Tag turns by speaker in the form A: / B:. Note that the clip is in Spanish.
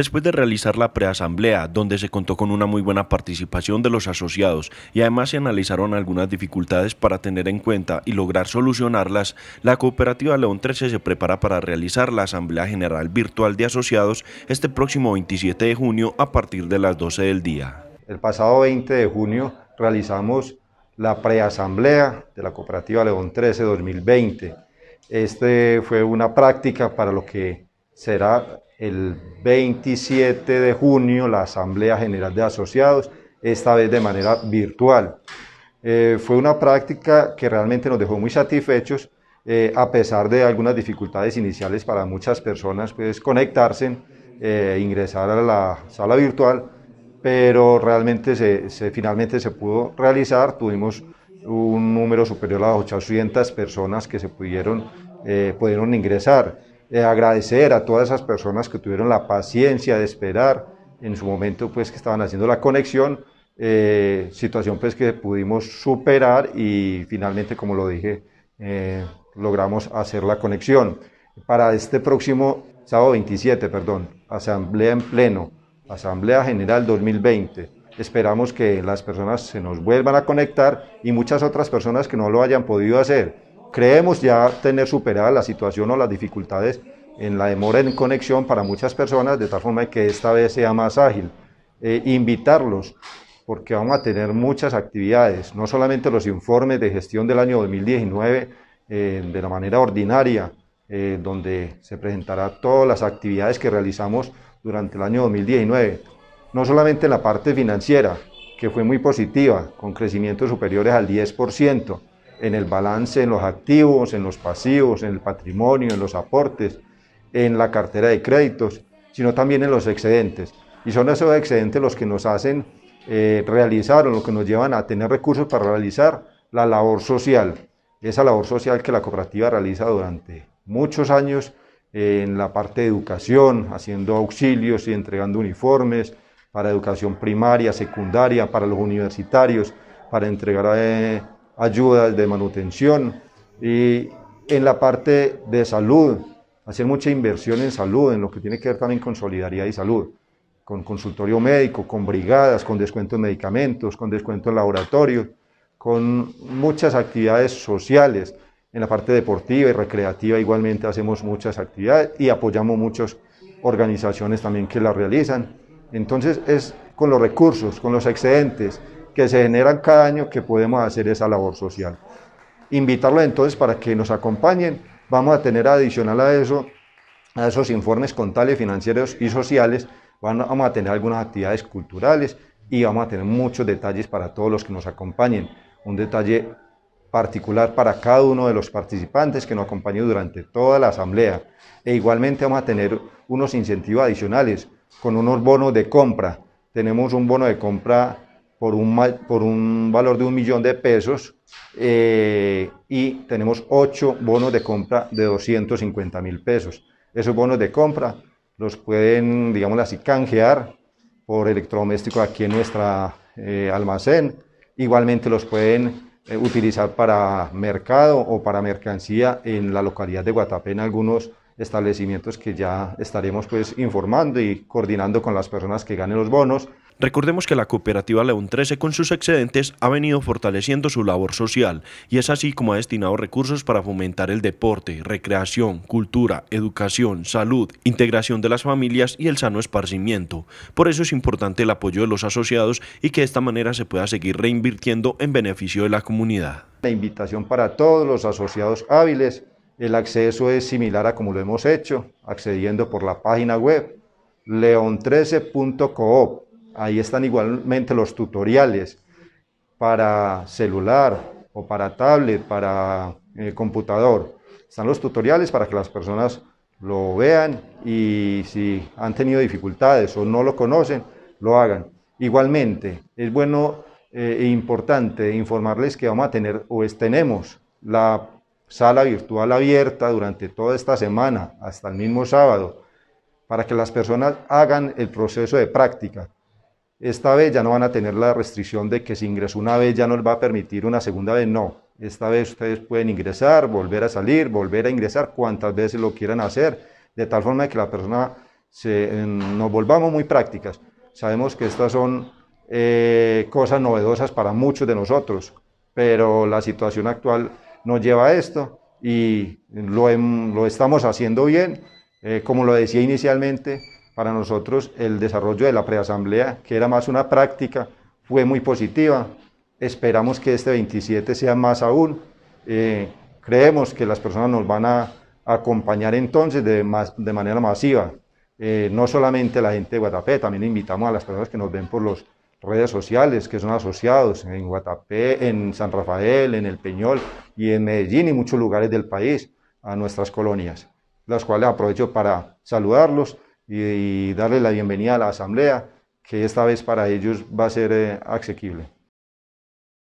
A: Después de realizar la preasamblea, donde se contó con una muy buena participación de los asociados y además se analizaron algunas dificultades para tener en cuenta y lograr solucionarlas, la cooperativa León 13 se prepara para realizar la Asamblea General Virtual de Asociados este próximo 27 de junio a partir de las 12 del día.
B: El pasado 20 de junio realizamos la preasamblea de la cooperativa León 13 2020. Este fue una práctica para lo que será el 27 de junio la Asamblea General de Asociados, esta vez de manera virtual. Eh, fue una práctica que realmente nos dejó muy satisfechos, eh, a pesar de algunas dificultades iniciales para muchas personas, pues conectarse, e ingresar a la sala virtual, pero realmente se, finalmente se pudo realizar, tuvimos un número superior a 800 personas que se pudieron, pudieron ingresar. Eh, agradecer a todas esas personas que tuvieron la paciencia de esperar en su momento, pues que estaban haciendo la conexión, eh, situación pues que pudimos superar y finalmente, como lo dije, eh, logramos hacer la conexión. Para este próximo sábado 27, perdón, Asamblea en Pleno, Asamblea General 2020. Esperamos que las personas se nos vuelvan a conectar y muchas otras personas que no lo hayan podido hacer creemos ya tener superada la situación o las dificultades en la demora en conexión para muchas personas, de tal forma que esta vez sea más ágil. Eh, invitarlos, porque vamos a tener muchas actividades, no solamente los informes de gestión del año 2019 eh, de la manera ordinaria, eh, donde se presentará todas las actividades que realizamos durante el año 2019, no solamente en la parte financiera, que fue muy positiva, con crecimientos superiores al 10%, en el balance, en los activos, en los pasivos, en el patrimonio, en los aportes, en la cartera de créditos, sino también en los excedentes. Y son esos excedentes los que nos hacen eh, realizar o los que nos llevan a tener recursos para realizar la labor social, esa labor social que la cooperativa realiza durante muchos años eh, en la parte de educación, haciendo auxilios y entregando uniformes para educación primaria, secundaria, para los universitarios, para entregar... Eh, ayudas de manutención y en la parte de salud, hacer mucha inversión en salud, en lo que tiene que ver también con solidaridad y salud, con consultorio médico, con brigadas, con descuento en medicamentos, con descuento en laboratorios, con muchas actividades sociales. En la parte deportiva y recreativa igualmente hacemos muchas actividades y apoyamos muchas organizaciones también que las realizan. Entonces es con los recursos, con los excedentes, que se generan cada año que podemos hacer esa labor social. Invitarlos entonces para que nos acompañen. Vamos a tener adicional a eso, a esos informes contables, financieros y sociales, vamos a tener algunas actividades culturales y vamos a tener muchos detalles para todos los que nos acompañen. Un detalle particular para cada uno de los participantes que nos acompañó durante toda la asamblea. E igualmente vamos a tener unos incentivos adicionales con unos bonos de compra. Tenemos un bono de compra por un, por un valor de un millón de pesos eh, y tenemos ocho bonos de compra de 250 mil pesos. Esos bonos de compra los pueden, digamos así, canjear por electrodoméstico aquí en nuestra eh, almacén. Igualmente los pueden eh, utilizar para mercado o para mercancía en la localidad de Guatapé, en algunos establecimientos que ya estaremos pues informando y
A: coordinando con las personas que ganen los bonos Recordemos que la cooperativa León 13 con sus excedentes ha venido fortaleciendo su labor social y es así como ha destinado recursos para fomentar el deporte, recreación, cultura, educación, salud, integración de las familias y el sano esparcimiento. Por eso es importante el apoyo de los asociados y que de esta manera se pueda seguir reinvirtiendo en beneficio de la comunidad.
B: La invitación para todos los asociados hábiles el acceso es similar a como lo hemos hecho, accediendo por la página web leon13.coop Ahí están igualmente los tutoriales para celular o para tablet, para eh, computador. Están los tutoriales para que las personas lo vean y si han tenido dificultades o no lo conocen, lo hagan. Igualmente, es bueno eh, e importante informarles que vamos a tener o tenemos la sala virtual abierta durante toda esta semana, hasta el mismo sábado, para que las personas hagan el proceso de práctica esta vez ya no van a tener la restricción de que si ingresó una vez ya no les va a permitir una segunda vez, no. Esta vez ustedes pueden ingresar, volver a salir, volver a ingresar cuantas veces lo quieran hacer, de tal forma que la persona se, nos volvamos muy prácticas. Sabemos que estas son eh, cosas novedosas para muchos de nosotros, pero la situación actual nos lleva a esto y lo, estamos haciendo bien. Eh, como lo decía inicialmente, para nosotros el desarrollo de la preasamblea, que era más una práctica, fue muy positiva. Esperamos que este 27 sea más aún. Eh, creemos que las personas nos van a acompañar entonces de, de manera masiva. Eh, no solamente la gente de Guatapé, también invitamos a las personas que nos ven por las redes sociales, que son asociados en Guatapé, en San Rafael, en El Peñol y en Medellín y muchos lugares del país, a nuestras colonias, las cuales aprovecho para saludarlos y, darle la
A: bienvenida a la asamblea, que esta vez para ellos va a ser eh, asequible.